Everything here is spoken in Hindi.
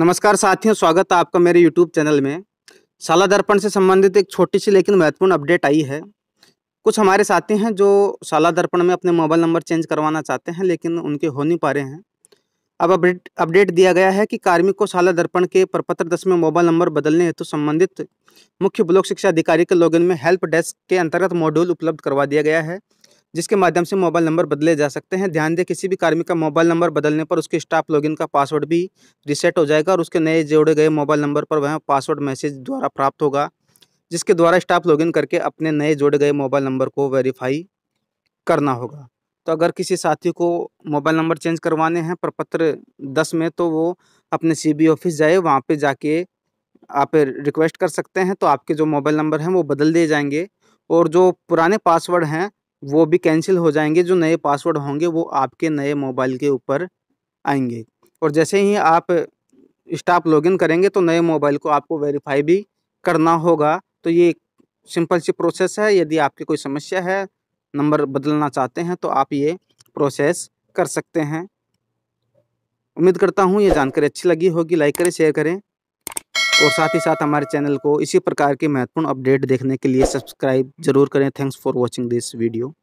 नमस्कार साथियों स्वागत है आपका मेरे यूट्यूब चैनल में शाला दर्पण से संबंधित एक छोटी सी लेकिन महत्वपूर्ण अपडेट आई है कुछ हमारे साथी हैं जो शाला दर्पण में अपने मोबाइल नंबर चेंज करवाना चाहते हैं लेकिन उनके हो नहीं पा रहे हैं अब अपडेट अपडेट दिया गया है कि कार्मिक को शाला दर्पण के प्रपत्र दस में मोबाइल नंबर बदलने हेतु तो संबंधित मुख्य ब्लॉक शिक्षा अधिकारी के लॉगिन में हेल्प डेस्क के अंतर्गत मॉड्यूल उपलब्ध करवा दिया गया है जिसके माध्यम से मोबाइल नंबर बदले जा सकते हैं ध्यान दें किसी भी कार्मिक का मोबाइल नंबर बदलने पर उसके स्टाफ लॉगिन का पासवर्ड भी रिसेट हो जाएगा और उसके नए जोड़े गए मोबाइल नंबर पर वह पासवर्ड मैसेज द्वारा प्राप्त होगा जिसके द्वारा स्टाफ लॉगिन करके अपने नए जोड़े गए मोबाइल नंबर को वेरीफाई करना होगा तो अगर किसी साथी को मोबाइल नंबर चेंज करवाने हैं प्रपत्र दस में तो वो अपने सी ऑफिस जाए वहाँ पर जाके आप रिक्वेस्ट कर सकते हैं तो आपके जो मोबाइल नंबर हैं वो बदल दिए जाएंगे और जो पुराने पासवर्ड हैं वो भी कैंसिल हो जाएंगे जो नए पासवर्ड होंगे वो आपके नए मोबाइल के ऊपर आएंगे और जैसे ही आप स्टाफ लॉगिन करेंगे तो नए मोबाइल को आपको वेरीफाई भी करना होगा तो ये सिंपल सी प्रोसेस है यदि आपकी कोई समस्या है नंबर बदलना चाहते हैं तो आप ये प्रोसेस कर सकते हैं उम्मीद करता हूँ ये जानकारी अच्छी लगी होगी लाइक करें शेयर करें और साथ ही साथ हमारे चैनल को इसी प्रकार के महत्वपूर्ण अपडेट देखने के लिए सब्सक्राइब जरूर करें thanks for watching this video